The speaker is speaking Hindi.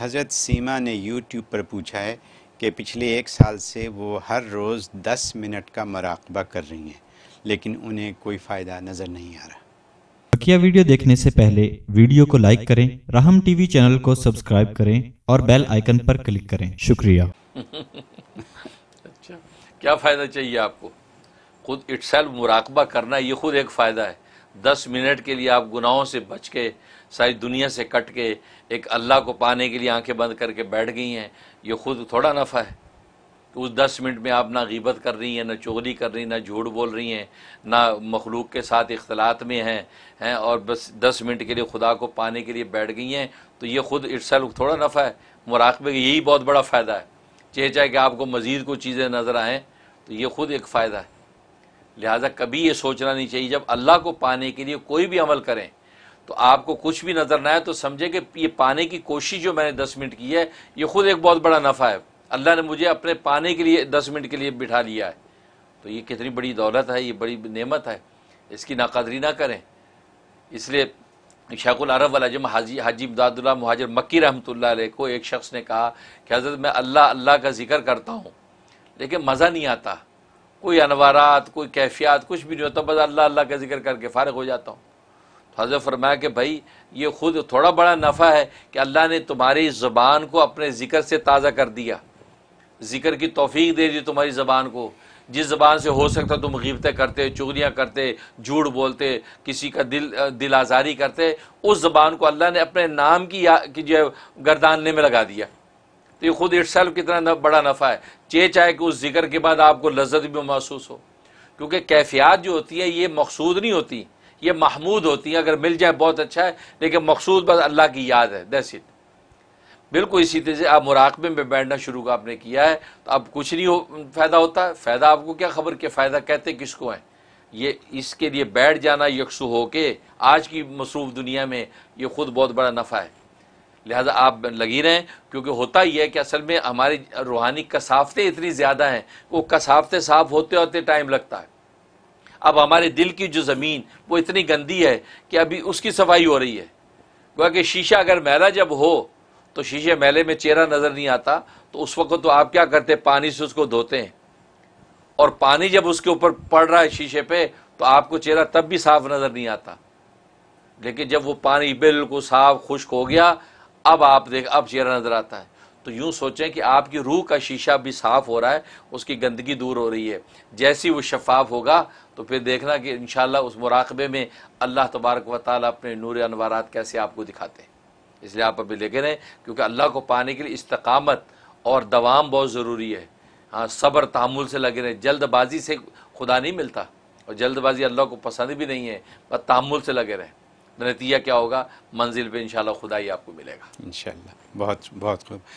हज़रत सीमा ने यूट्यूब पर पूछा है कि पिछले एक साल से वो हर रोज़ दस मिनट का मराकबा कर रही हैं लेकिन उन्हें कोई फ़ायदा नज़र नहीं आ रहा बकिया वीडियो देखने से पहले वीडियो को लाइक करें राहम टीवी चैनल को सब्सक्राइब करें और बेल आइकन पर क्लिक करें शुक्रिया अच्छा क्या फ़ायदा चाहिए आपको खुद इट्स मुराकबा करना ये खुद एक फ़ायदा है दस मिनट के लिए आप गुनाहों से बच के सारी दुनिया से कट के एक अल्लाह को पाने के लिए आंखें बंद करके बैठ गई हैं ये खुद थोड़ा नफ़ा है कि उस दस मिनट में आप ना गीबत कर रही हैं ना चोरी कर रही ना झूठ बोल रही हैं ना मखलूक के साथ इख्तलात में हैं हैं और बस दस मिनट के लिए खुदा को पाने के लिए बैठ गई हैं तो ये खुद इर्सल थोड़ा नफ़ा है मुराकबे का यही बहुत बड़ा फ़ायदा है चाहे चाहे कि आपको मज़ीद कुछ चीज़ें नज़र आएँ तो ये खुद एक फ़ायदा है लिहाजा कभी ये सोचना नहीं चाहिए जब अल्लाह को पाने के लिए कोई भी अमल करें तो आपको कुछ भी नज़र ना आए तो समझे कि ये पाने की कोशिश जो मैंने दस मिनट की है ये खुद एक बहुत बड़ा नफ़ा है अल्लाह ने मुझे अपने पाने के लिए दस मिनट के लिए बिठा लिया है तो ये कितनी बड़ी दौलत है ये बड़ी नेमत है इसकी नाकदरी ना करें इसलिए शाकुल अरब वालाजम हाजी हाजी इमदादुल्ला महाजर मक्की रहमत को एक शख्स ने कहा कि हज़रत मैं अल्लाह अल्लाह का जिक्र करता हूँ लेकिन मज़ा नहीं आता कोई अनवारात कोई कैफियात कुछ भी नहीं होता बस अल्लाह अल्लाह का जिक्र करके फ़ारग हो जाता हूँ हजर फरमाया कि भाई ये खुद थोड़ा बड़ा नफ़ा है कि अल्लाह ने तुम्हारी ज़बान को अपने ज़िक्र से ताज़ा कर दिया ज़िक्र की तोफ़ी दे दी तुम्हारी ज़बान को जिस ज़बान से हो सकता तुम गीबतें करते चुगलियाँ करते झूठ बोलते किसी का दिल दिल आज़ारी करते उस ज़बान को अल्लाह ने अपने नाम की, या, की जो है गर्दानने में लगा दिया तो ये खुद इट्सल्फ कितना बड़ा नफ़ा है चे चाहे कि उस जिक्र के बाद आपको लज्जत भी महसूस हो क्योंकि कैफियात जो होती है ये मकसूद नहीं होती ये महमूद होती हैं अगर मिल जाए बहुत अच्छा है लेकिन मकसूद बस अल्लाह की याद है दैट्स इट बिल्कुल इसी तरह से आप मुराकबे में बैठना शुरू आपने किया है तो अब कुछ नहीं हो फ़ायदा होता फ़ायदा आपको क्या खबर क्या फ़ायदा कहते किसको हैं ये इसके लिए बैठ जाना यकसू हो के आज की मसरूफ़ दुनिया में ये ख़ुद बहुत बड़ा नफ़ा है लिहाजा आप लगी रहें क्योंकि होता ही है कि असल में हमारी रूहानी कसाफ़तें इतनी ज़्यादा हैं वो कसाफ़तें साफ होते होते टाइम लगता है अब हमारे दिल की जो ज़मीन वो इतनी गंदी है कि अभी उसकी सफाई हो रही है गोया कि शीशा अगर मैला जब हो तो शीशे मैले में चेहरा नज़र नहीं आता तो उस वक्त तो आप क्या करते पानी से उसको धोते हैं और पानी जब उसके ऊपर पड़ रहा है शीशे पे तो आपको चेहरा तब भी साफ नज़र नहीं आता लेकिन जब वो पानी बिल्कुल साफ खुश्क हो गया अब आप देख अब चेहरा नज़र आता है तो यूँ सोचें कि आपकी रूह का शीशा भी साफ़ हो रहा है उसकी गंदगी दूर हो रही है जैसी वो शफाफ होगा तो फिर देखना कि इन उस मुराकबे में अल्लाह तबारक वाल अपने नूर अनवर कैसे आपको दिखाते हैं इसलिए आप अभी लेके रहें क्योंकि अल्लाह को पाने के लिए इस्तकामत और दवाम बहुत ज़रूरी है हाँ सब्र तामुल से लगे रहें जल्दबाजी से खुदा नहीं मिलता और जल्दबाजी अल्लाह को पसंद भी नहीं है बस तामुल से लगे रहें नतीजा क्या होगा मंजिल पर इन खुदा ही आपको मिलेगा इन बहुत बहुत खूब